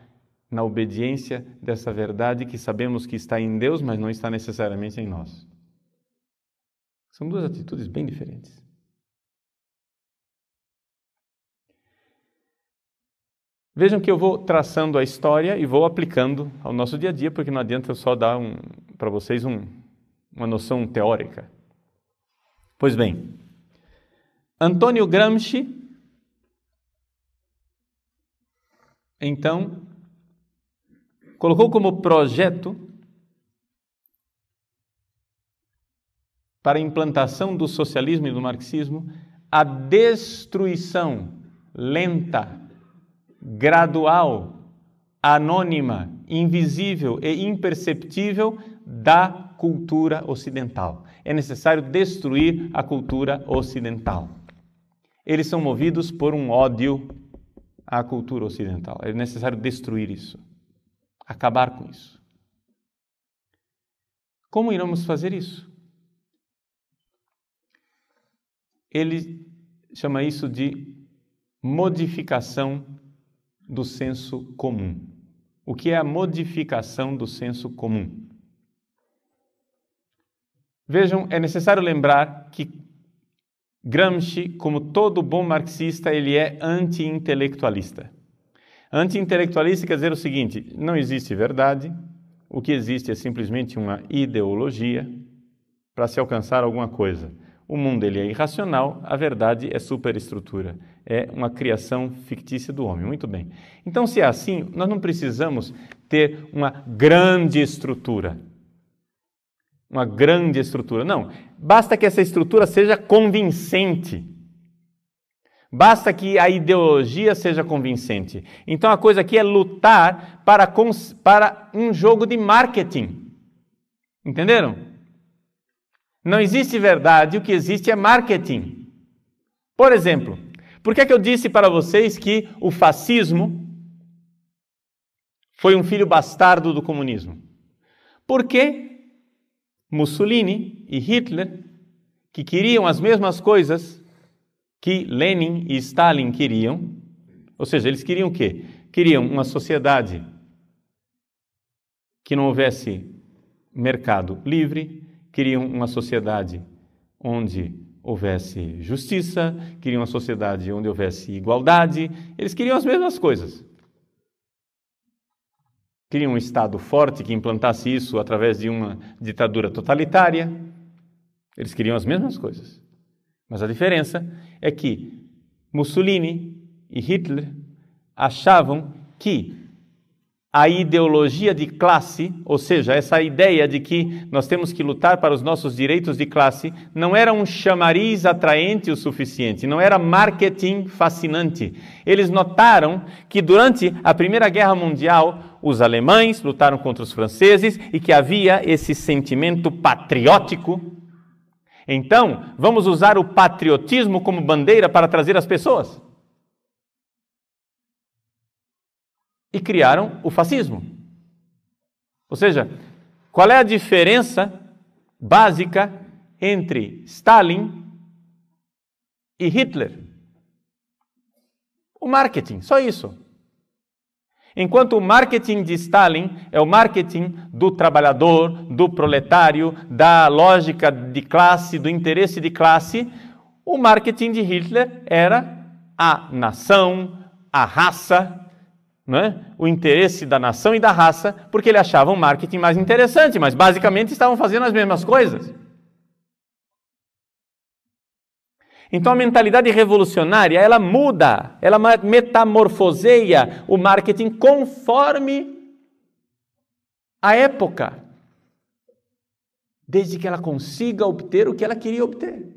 na obediência dessa verdade que sabemos que está em Deus, mas não está necessariamente em nós. São duas atitudes bem diferentes. Vejam que eu vou traçando a história e vou aplicando ao nosso dia a dia, porque não adianta eu só dar um, para vocês um, uma noção teórica. Pois bem, Antônio Gramsci, então, colocou como projeto para a implantação do socialismo e do marxismo a destruição lenta gradual, anônima, invisível e imperceptível da cultura ocidental. É necessário destruir a cultura ocidental. Eles são movidos por um ódio à cultura ocidental. É necessário destruir isso, acabar com isso. Como iremos fazer isso? Ele chama isso de modificação do senso comum. O que é a modificação do senso comum? Vejam, é necessário lembrar que Gramsci, como todo bom marxista, ele é anti-intelectualista. Anti-intelectualista quer dizer o seguinte: não existe verdade, o que existe é simplesmente uma ideologia para se alcançar alguma coisa. O mundo ele é irracional, a verdade é superestrutura, é uma criação fictícia do homem. Muito bem. Então, se é assim, nós não precisamos ter uma grande estrutura. Uma grande estrutura. Não. Basta que essa estrutura seja convincente. Basta que a ideologia seja convincente. Então a coisa aqui é lutar para, para um jogo de marketing. Entenderam? Não existe verdade, o que existe é marketing. Por exemplo, por que, é que eu disse para vocês que o fascismo foi um filho bastardo do comunismo? Porque Mussolini e Hitler, que queriam as mesmas coisas que Lenin e Stalin queriam, ou seja, eles queriam o quê? Queriam uma sociedade que não houvesse mercado livre, queriam uma sociedade onde houvesse justiça, queriam uma sociedade onde houvesse igualdade, eles queriam as mesmas coisas. Queriam um Estado forte que implantasse isso através de uma ditadura totalitária. Eles queriam as mesmas coisas. Mas a diferença é que Mussolini e Hitler achavam que a ideologia de classe, ou seja, essa ideia de que nós temos que lutar para os nossos direitos de classe, não era um chamariz atraente o suficiente, não era marketing fascinante. Eles notaram que durante a Primeira Guerra Mundial, os alemães lutaram contra os franceses e que havia esse sentimento patriótico. Então, vamos usar o patriotismo como bandeira para trazer as pessoas. e criaram o fascismo. Ou seja, qual é a diferença básica entre Stalin e Hitler? O marketing, só isso. Enquanto o marketing de Stalin é o marketing do trabalhador, do proletário, da lógica de classe, do interesse de classe, o marketing de Hitler era a nação, a raça, né, o interesse da nação e da raça, porque ele achava o marketing mais interessante, mas basicamente estavam fazendo as mesmas coisas. Então a mentalidade revolucionária, ela muda, ela metamorfoseia o marketing conforme a época, desde que ela consiga obter o que ela queria obter.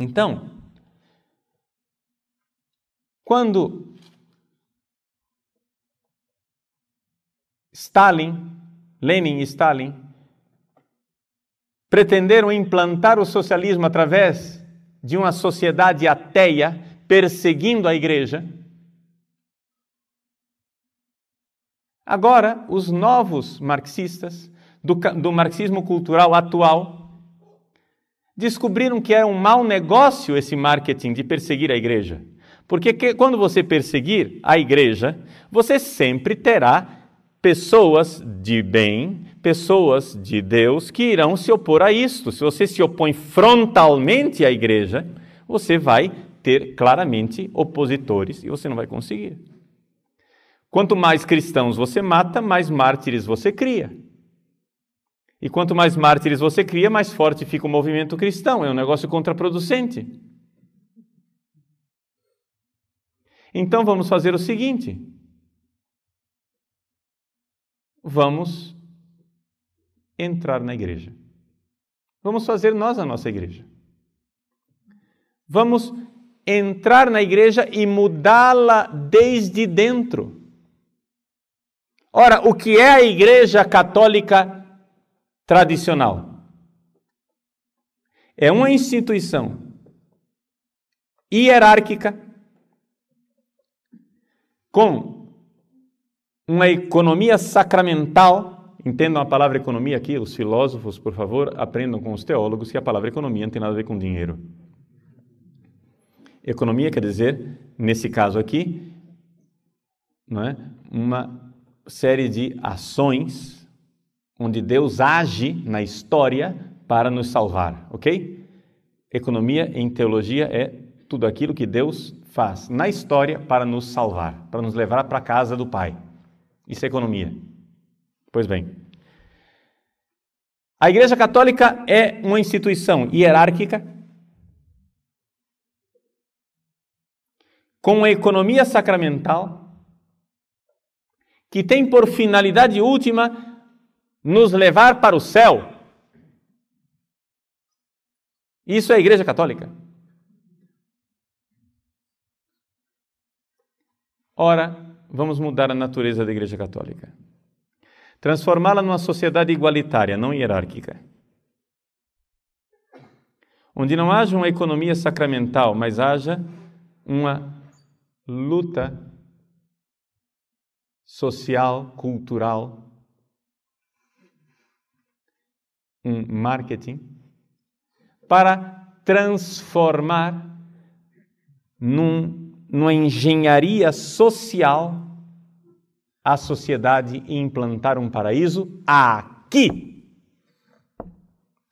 Então, quando Stalin, Lenin e Stalin pretenderam implantar o socialismo através de uma sociedade ateia perseguindo a igreja, Agora, os novos marxistas do, do, marxismo cultural atual descobriram que era é um mau negócio esse marketing de perseguir a igreja. Porque que, quando você perseguir a igreja, você sempre terá pessoas de bem, pessoas de Deus que irão se opor a isto. Se você se opõe frontalmente à igreja, você vai ter claramente opositores e você não vai conseguir. Quanto mais cristãos você mata, mais mártires você cria. E quanto mais mártires você cria, mais forte fica o movimento cristão. É um negócio contraproducente. Então vamos fazer o seguinte: vamos entrar na igreja. Vamos fazer nós a nossa igreja. Vamos entrar na igreja e mudá-la desde dentro. Ora, o que é a igreja católica tradicional? É uma instituição hierárquica com uma economia sacramental. Entendam a palavra economia aqui, os filósofos, por favor, aprendam com os teólogos que a palavra economia não tem nada a ver com dinheiro. Economia quer dizer, nesse caso aqui, não é? uma série de ações onde Deus age na história para nos salvar, ok? Economia em teologia é tudo aquilo que Deus faz na história para nos salvar, para nos levar para a casa do Pai. Isso é economia. Pois bem. A Igreja Católica é uma instituição hierárquica com uma economia sacramental que tem por finalidade última nos levar para o céu. Isso é a Igreja Católica. Ora, vamos mudar a natureza da Igreja Católica. Transformá-la numa sociedade igualitária, não hierárquica. Onde não haja uma economia sacramental, mas haja uma luta social, cultural, um marketing para transformar num numa engenharia social, a sociedade e implantar um paraíso aqui.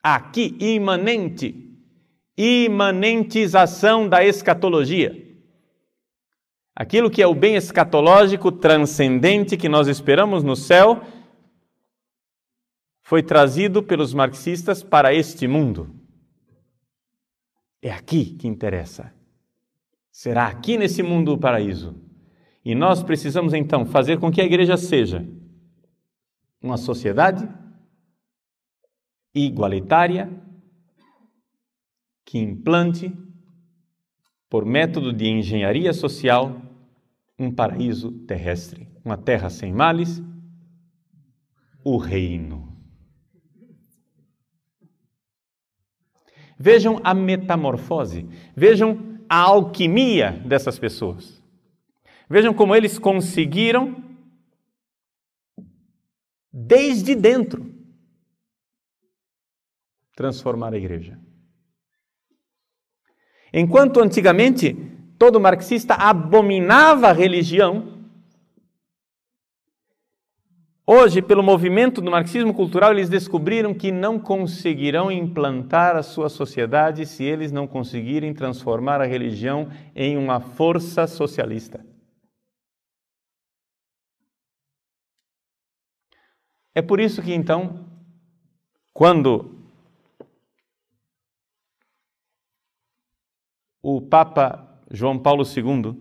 Aqui, imanente. Imanentização da escatologia. Aquilo que é o bem escatológico transcendente que nós esperamos no céu foi trazido pelos marxistas para este mundo. É aqui que interessa será aqui nesse mundo o paraíso. E nós precisamos então fazer com que a igreja seja uma sociedade igualitária que implante, por método de engenharia social, um paraíso terrestre, uma terra sem males, o reino. Vejam a metamorfose, vejam a alquimia dessas pessoas. Vejam como eles conseguiram desde dentro transformar a igreja. Enquanto antigamente todo marxista abominava a religião, Hoje, pelo movimento do marxismo cultural, eles descobriram que não conseguirão implantar a sua sociedade se eles não conseguirem transformar a religião em uma força socialista. É por isso que então, quando o Papa João Paulo II,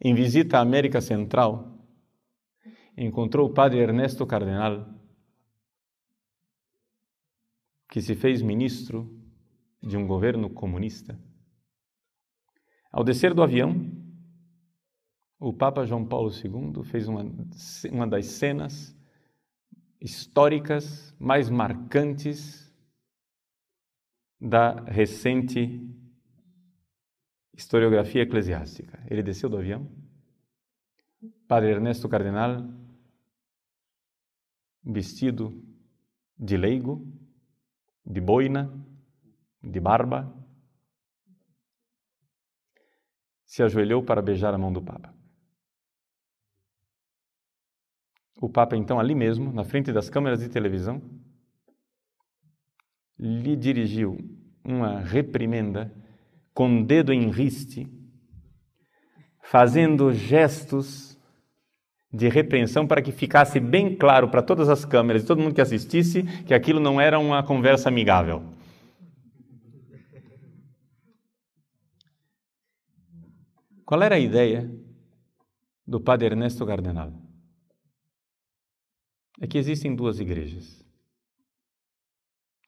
em visita à América Central, encontrou o padre Ernesto Cardenal, que se fez ministro de um governo comunista. Ao descer do avião, o Papa João Paulo II fez uma, uma das cenas históricas mais marcantes da recente historiografia eclesiástica. Ele desceu do avião, Padre Ernesto Cardenal vestido de leigo, de boina, de barba, se ajoelhou para beijar a mão do Papa. O Papa, então, ali mesmo, na frente das câmeras de televisão, lhe dirigiu uma reprimenda com o dedo em riste, fazendo gestos de repreensão para que ficasse bem claro para todas as câmeras e todo mundo que assistisse que aquilo não era uma conversa amigável. Qual era a ideia do padre Ernesto Cardenal? É que existem duas igrejas.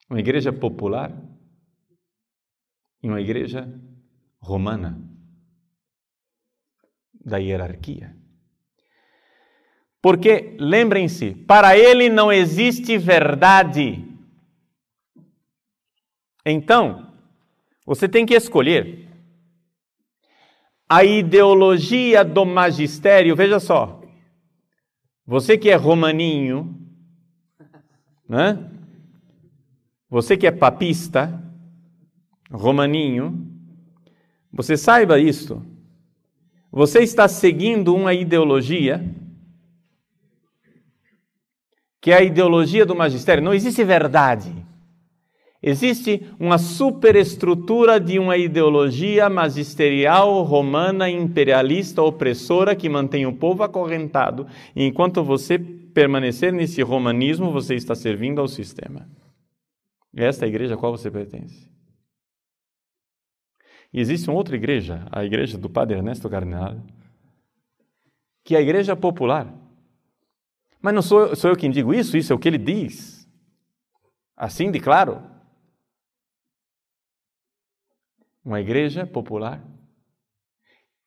Uma igreja popular e uma igreja romana da hierarquia. Porque, lembrem-se, para ele não existe verdade. Então, você tem que escolher a ideologia do magistério. Veja só, você que é romaninho, né? Você que é papista, romaninho, você saiba isto. Você está seguindo uma ideologia que é a ideologia do magistério. Não existe verdade. Existe uma superestrutura de uma ideologia magisterial romana, imperialista, opressora, que mantém o povo acorrentado. E enquanto você permanecer nesse romanismo, você está servindo ao sistema. Esta é a igreja a qual você pertence. E existe uma outra igreja, a igreja do padre Ernesto Carneiro, que é a igreja popular mas não sou, sou eu quem digo isso, isso é o que ele diz. Assim de claro. Uma igreja popular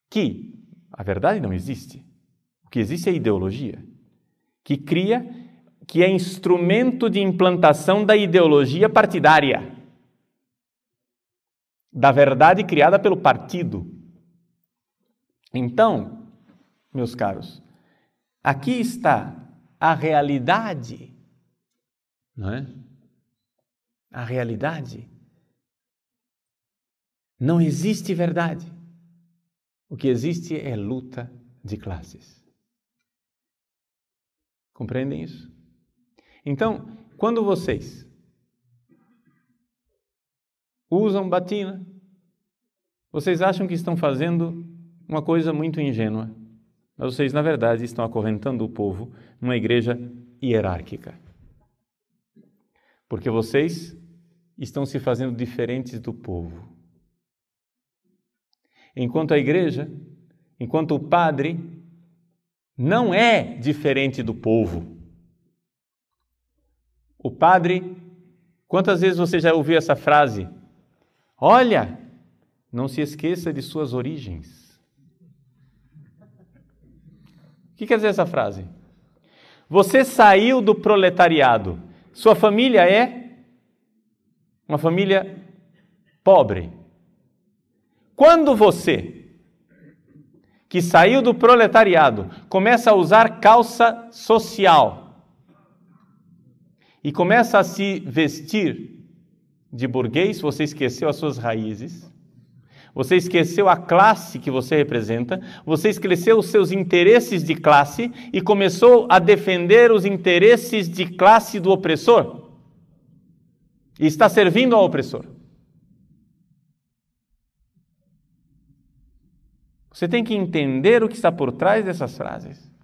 que a verdade não existe. O que existe é ideologia que cria, que é instrumento de implantação da ideologia partidária, da verdade criada pelo partido. Então, meus caros, aqui está a realidade, não é? A realidade. Não existe verdade. O que existe é luta de classes. Compreendem isso? Então, quando vocês usam batina, vocês acham que estão fazendo uma coisa muito ingênua. Mas vocês, na verdade, estão acorrentando o povo numa igreja hierárquica. Porque vocês estão se fazendo diferentes do povo. Enquanto a igreja, enquanto o padre, não é diferente do povo. O padre, quantas vezes você já ouviu essa frase? Olha, não se esqueça de suas origens. O que quer dizer essa frase? Você saiu do proletariado. Sua família é uma família pobre. Quando você, que saiu do proletariado, começa a usar calça social e começa a se vestir de burguês, você esqueceu as suas raízes você esqueceu a classe que você representa, você esqueceu os seus interesses de classe e começou a defender os interesses de classe do opressor. E está servindo ao opressor. Você tem que entender o que está por trás dessas frases.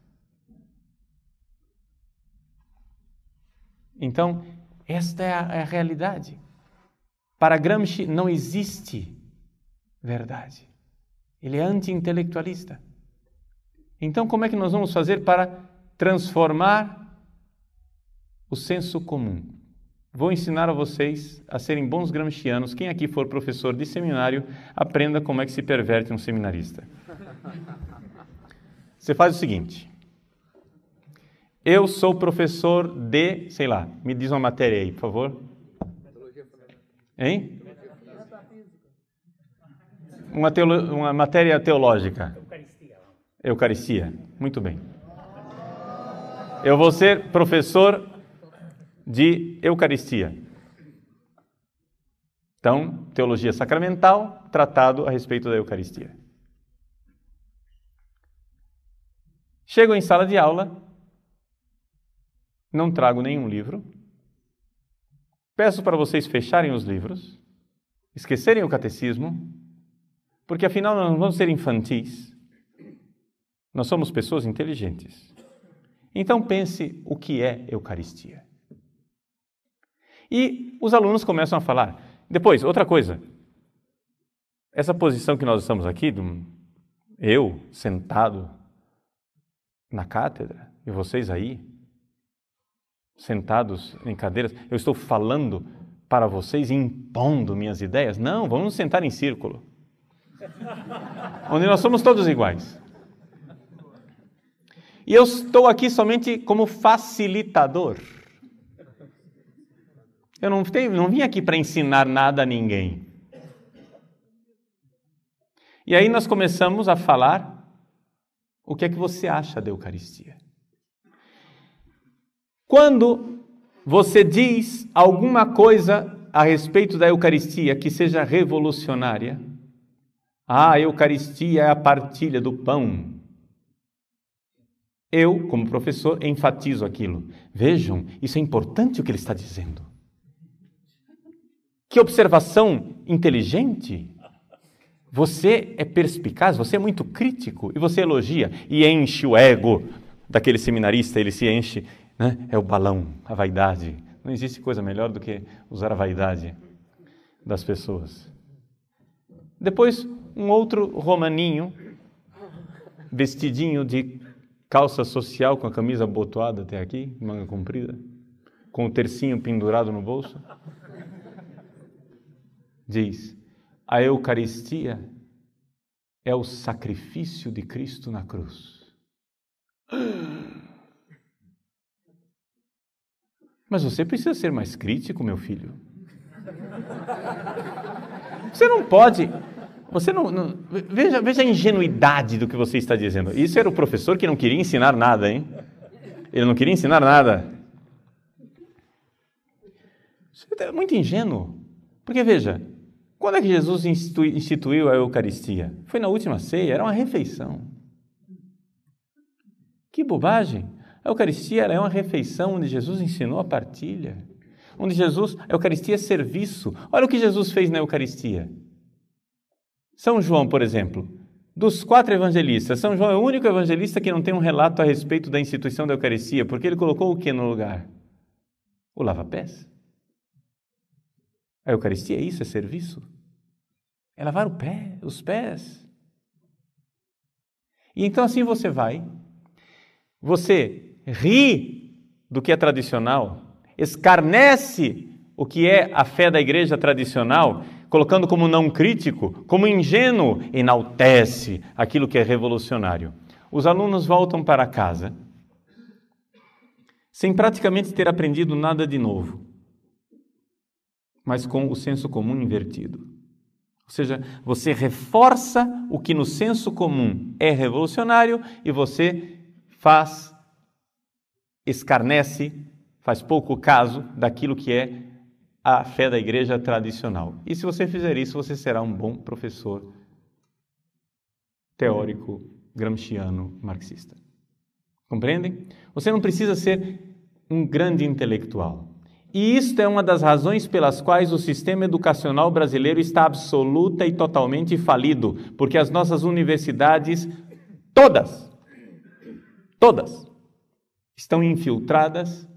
Então, esta é a, é a realidade. Para Gramsci não existe verdade. Ele é anti-intelectualista. Então, como é que nós vamos fazer para transformar o senso comum? Vou ensinar a vocês a serem bons gramscianos. Quem aqui for professor de seminário, aprenda como é que se perverte um seminarista. *laughs* Você faz o seguinte: eu sou professor de, sei lá, me diz uma matéria aí, por favor. Hein? Uma, teolo... uma matéria teológica. Eucaristia. Eucaristia. Muito bem. Eu vou ser professor de Eucaristia. Então, teologia sacramental, tratado a respeito da Eucaristia. Chego em sala de aula, não trago nenhum livro. Peço para vocês fecharem os livros, esquecerem o catecismo porque afinal nós não vamos ser infantis. Nós somos pessoas inteligentes. Então pense o que é Eucaristia. E os alunos começam a falar. Depois, outra coisa. Essa posição que nós estamos aqui, eu sentado na cátedra e vocês aí sentados em cadeiras, eu estou falando para vocês impondo minhas ideias. Não, vamos sentar em círculo. *laughs* onde nós somos todos iguais. E eu estou aqui somente como facilitador. Eu não, tenho, não vim aqui para ensinar nada a ninguém. E aí nós começamos a falar o que é que você acha da Eucaristia. Quando você diz alguma coisa a respeito da Eucaristia que seja revolucionária, a Eucaristia é a partilha do pão. Eu, como professor, enfatizo aquilo. Vejam, isso é importante o que ele está dizendo. Que observação inteligente! Você é perspicaz, você é muito crítico e você elogia e enche o ego daquele seminarista, ele se enche, né? É o balão, a vaidade. Não existe coisa melhor do que usar a vaidade das pessoas. Depois, um outro romaninho, vestidinho de calça social com a camisa abotoada até aqui, manga comprida, com o tercinho pendurado no bolso, diz: A Eucaristia é o sacrifício de Cristo na cruz. Mas você precisa ser mais crítico, meu filho. Você não pode você não, não, veja, veja a ingenuidade do que você está dizendo. Isso era o professor que não queria ensinar nada, hein? Ele não queria ensinar nada. Você é muito ingênuo. Porque veja, quando é que Jesus instituiu a Eucaristia? Foi na última ceia, era uma refeição. Que bobagem! A Eucaristia é uma refeição onde Jesus ensinou a partilha. Onde Jesus, a Eucaristia é serviço. Olha o que Jesus fez na Eucaristia. São João, por exemplo, dos quatro evangelistas, São João é o único evangelista que não tem um relato a respeito da instituição da Eucaristia, porque ele colocou o que no lugar? O lava-pés. A Eucaristia é isso, é serviço. É lavar o pé, os pés. E então assim você vai, você ri do que é tradicional, escarnece o que é a fé da igreja tradicional colocando como não crítico, como ingênuo, enaltece aquilo que é revolucionário. Os alunos voltam para casa sem praticamente ter aprendido nada de novo, mas com o senso comum invertido. Ou seja, você reforça o que no senso comum é revolucionário e você faz, escarnece, faz pouco caso daquilo que é a fé da igreja tradicional. E se você fizer isso, você será um bom professor teórico gramsciano marxista. Compreendem? Você não precisa ser um grande intelectual. E isto é uma das razões pelas quais o sistema educacional brasileiro está absoluta e totalmente falido, porque as nossas universidades, todas, todas, estão infiltradas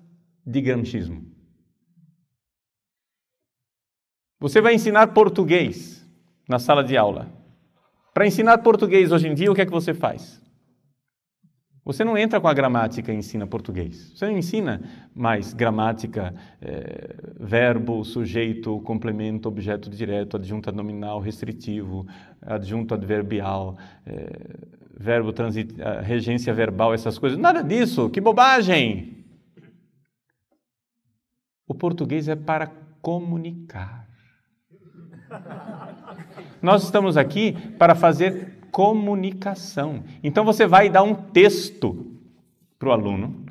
de gramscismo. Você vai ensinar português na sala de aula. Para ensinar português hoje em dia, o que é que você faz? Você não entra com a gramática e ensina português. Você não ensina mais gramática, eh, verbo, sujeito, complemento, objeto direto, adjunto nominal, restritivo, adjunto adverbial, eh, verbo transit, eh, regência verbal, essas coisas. Nada disso. Que bobagem! O português é para comunicar. *laughs* Nós estamos aqui para fazer comunicação. Então você vai dar um texto para o aluno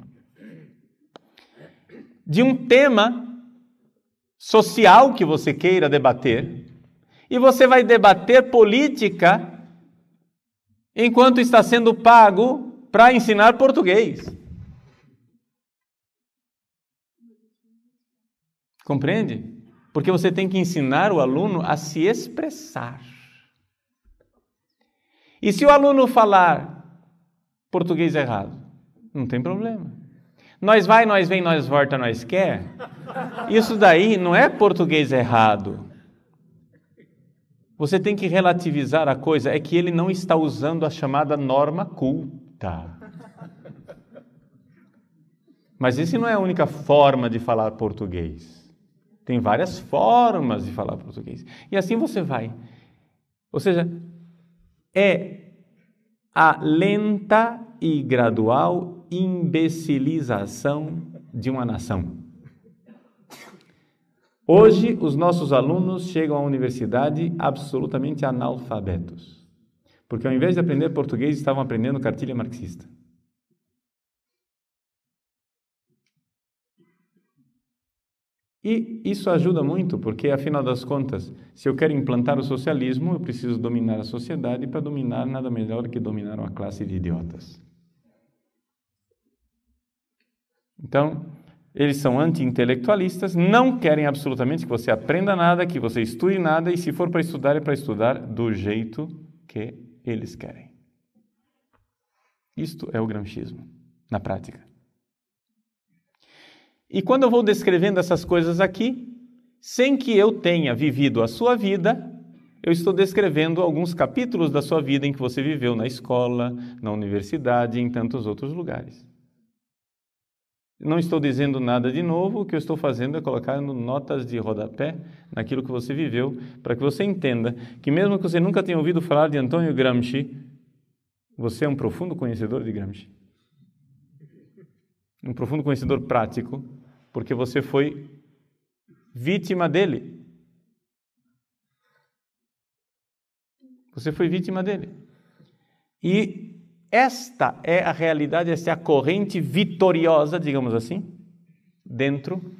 de um tema social que você queira debater e você vai debater política enquanto está sendo pago para ensinar português. Compreende? Porque você tem que ensinar o aluno a se expressar. E se o aluno falar português errado, não tem problema. Nós vai, nós vem, nós volta, nós quer. Isso daí não é português errado. Você tem que relativizar a coisa, é que ele não está usando a chamada norma culta. Mas isso não é a única forma de falar português. Tem várias formas de falar português. E assim você vai. Ou seja, é a lenta e gradual imbecilização de uma nação. Hoje, os nossos alunos chegam à universidade absolutamente analfabetos. Porque ao invés de aprender português, estavam aprendendo cartilha marxista. E isso ajuda muito, porque afinal das contas, se eu quero implantar o socialismo, eu preciso dominar a sociedade, e para dominar, nada melhor que dominar uma classe de idiotas. Então, eles são anti-intelectualistas, não querem absolutamente que você aprenda nada, que você estude nada, e se for para estudar, é para estudar do jeito que eles querem. Isto é o gramchismo na prática. E quando eu vou descrevendo essas coisas aqui, sem que eu tenha vivido a sua vida, eu estou descrevendo alguns capítulos da sua vida em que você viveu na escola, na universidade e em tantos outros lugares. Não estou dizendo nada de novo, o que eu estou fazendo é colocar notas de rodapé naquilo que você viveu, para que você entenda que, mesmo que você nunca tenha ouvido falar de Antônio Gramsci, você é um profundo conhecedor de Gramsci. Um profundo conhecedor prático porque você foi vítima dele. Você foi vítima dele. E esta é a realidade, esta é a corrente vitoriosa, digamos assim, dentro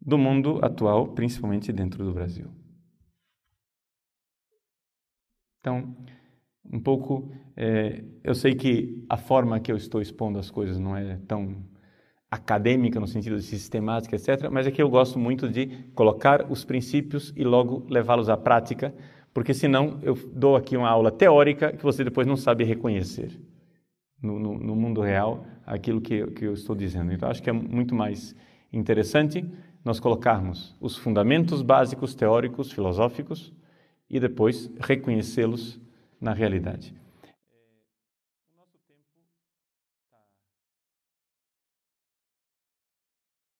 do mundo atual, principalmente dentro do Brasil. Então, um pouco, é, eu sei que a forma que eu estou expondo as coisas não é tão acadêmica, no sentido de sistemática, etc., mas aqui é eu gosto muito de colocar os princípios e logo levá-los à prática, porque senão eu dou aqui uma aula teórica que você depois não sabe reconhecer no, no, no mundo real aquilo que, que eu estou dizendo. Então, acho que é muito mais interessante nós colocarmos os fundamentos básicos teóricos, filosóficos, e depois reconhecê-los na realidade.